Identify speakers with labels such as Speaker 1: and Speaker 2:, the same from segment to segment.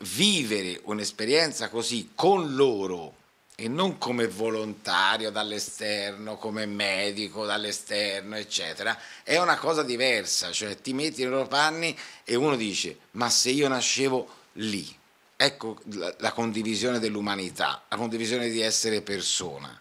Speaker 1: vivere un'esperienza così con loro e non come volontario dall'esterno, come medico dall'esterno, eccetera, è una cosa diversa, cioè ti metti nei loro panni e uno dice ma se io nascevo lì, ecco la, la condivisione dell'umanità, la condivisione di essere persona.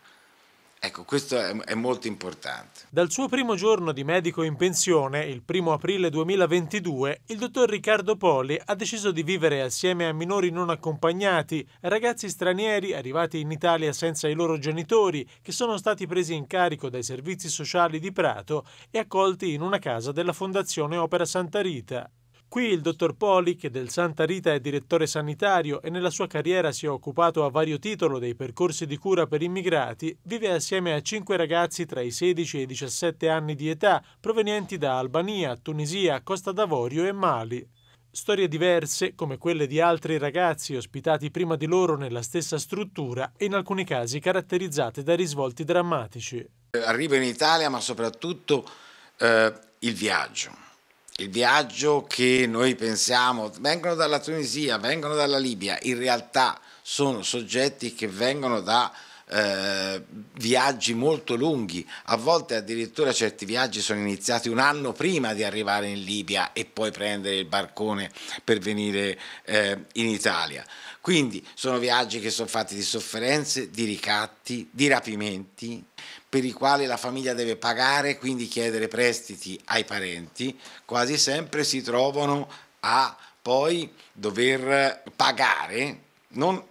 Speaker 1: Ecco, questo è, molto importante.
Speaker 2: Dal suo primo giorno di medico in pensione, il primo aprile 2022, il dottor Riccardo Poli ha deciso di vivere assieme a minori non accompagnati, ragazzi stranieri arrivati in Italia senza i loro genitori, che sono stati presi in carico dai servizi sociali di Prato e accolti in una casa della Fondazione Opera Santa Rita. Qui il dottor Poli, che del Santa Rita è direttore sanitario e nella sua carriera si è occupato a vario titolo dei percorsi di cura per immigrati, vive assieme a cinque ragazzi tra i 16 e i 17 anni di età, provenienti da Albania, Tunisia, Costa d'Avorio e Mali. Storie diverse, come quelle di altri ragazzi ospitati prima di loro nella stessa struttura e in alcuni casi caratterizzate da risvolti drammatici.
Speaker 1: Arriva in Italia, ma soprattutto eh, il viaggio il viaggio che noi pensiamo vengono dalla Tunisia, vengono dalla Libia, in realtà sono soggetti che vengono da eh, viaggi molto lunghi, a volte addirittura certi viaggi sono iniziati un anno prima di arrivare in Libia e poi prendere il barcone per venire eh, in Italia. Quindi sono viaggi che sono fatti di sofferenze, di ricatti, di rapimenti, per i quali la famiglia deve pagare, quindi chiedere prestiti ai parenti, quasi sempre si trovano a poi dover pagare, non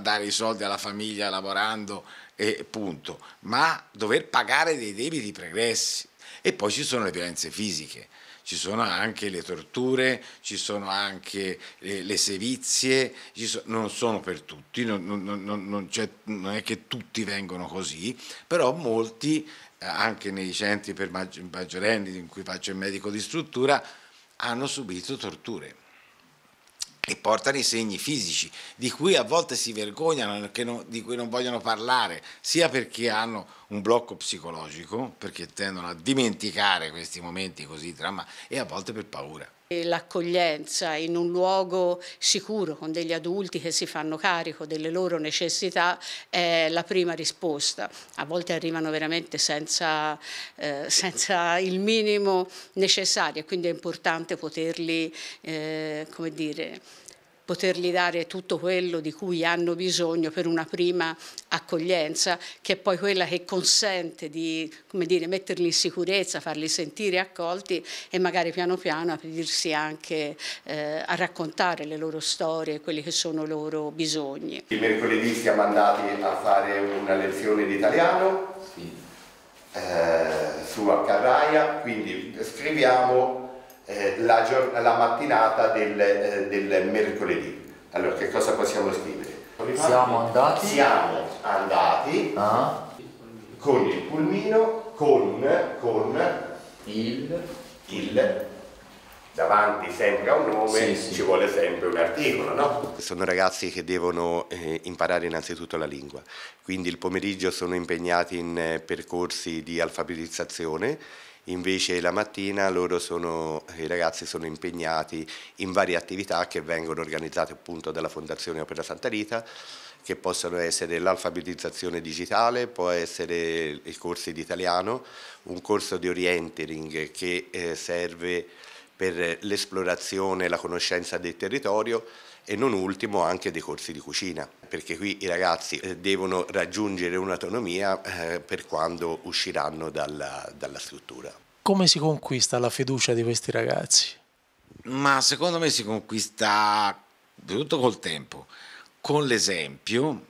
Speaker 1: dare i soldi alla famiglia lavorando e punto, ma dover pagare dei debiti pregressi. E poi ci sono le violenze fisiche ci sono anche le torture, ci sono anche le, le sevizie, so, non sono per tutti, non, non, non, non, è che tutti vengono così, però molti, eh, anche nei centri per maggiorenni in cui faccio il medico di struttura, hanno subito torture e portano i segni fisici, di cui a volte si vergognano, non, di cui non vogliono parlare, sia perché hanno un blocco psicologico perché tendono a dimenticare questi momenti così drammatici e a volte per paura.
Speaker 3: L'accoglienza in un luogo sicuro con degli adulti che si fanno carico delle loro necessità è la prima risposta. A volte arrivano veramente senza, eh, senza il minimo necessario e quindi è importante poterli, eh, come dire, potergli dare tutto quello di cui hanno bisogno per una prima accoglienza che è poi quella che consente di dire, metterli in sicurezza, farli sentire accolti e magari piano piano aprirsi anche eh, a raccontare le loro storie, quelli che sono i loro bisogni.
Speaker 4: Il mercoledì siamo andati a fare una lezione di italiano sì. eh, su Accarraia, quindi scriviamo eh, la, la, mattinata del, eh, del mercoledì. Allora, che cosa possiamo scrivere? Siamo andati. Siamo andati ah. con il pulmino, con, con il, il davanti sempre a un nome sì, sì. ci vuole sempre un articolo, no? Sono ragazzi che devono eh, imparare innanzitutto la lingua, quindi il pomeriggio sono impegnati in eh, percorsi di alfabetizzazione invece la mattina sono, i ragazzi sono impegnati in varie attività che vengono organizzate appunto dalla Fondazione Opera Santa Rita che possono essere l'alfabetizzazione digitale, può essere i corsi di italiano, un corso di orientering che eh, serve per l'esplorazione e la conoscenza del territorio e non ultimo anche dei corsi di cucina, perché qui i ragazzi eh, devono raggiungere un'autonomia eh, per quando usciranno dalla, dalla struttura.
Speaker 2: Come si conquista la fiducia di questi ragazzi?
Speaker 4: Ma
Speaker 1: secondo me si conquista tutto col tempo, con l'esempio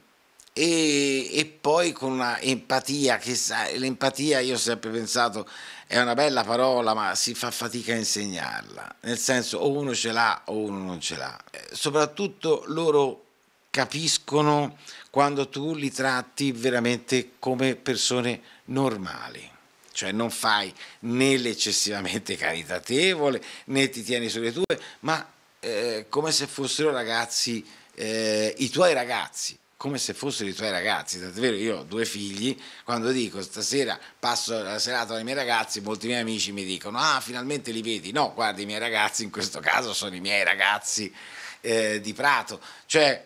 Speaker 1: e, e poi con una empatia, che l'empatia io ho sempre pensato è una bella parola ma si fa fatica a insegnarla, nel senso o uno ce l'ha o uno non ce l'ha. Eh, soprattutto loro capiscono quando tu li tratti veramente come persone normali cioè non fai né l'eccessivamente caritatevole né ti tieni sulle tue, ma eh, come se fossero ragazzi, eh, i tuoi ragazzi come se fossero i tuoi ragazzi, davvero io ho due figli, quando dico stasera passo la serata con i miei ragazzi, molti miei amici mi dicono ah finalmente li vedi, no guardi i miei ragazzi in questo caso sono i miei ragazzi eh, di Prato, cioè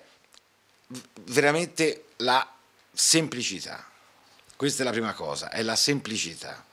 Speaker 1: veramente la semplicità,
Speaker 2: questa è la prima cosa, è la semplicità.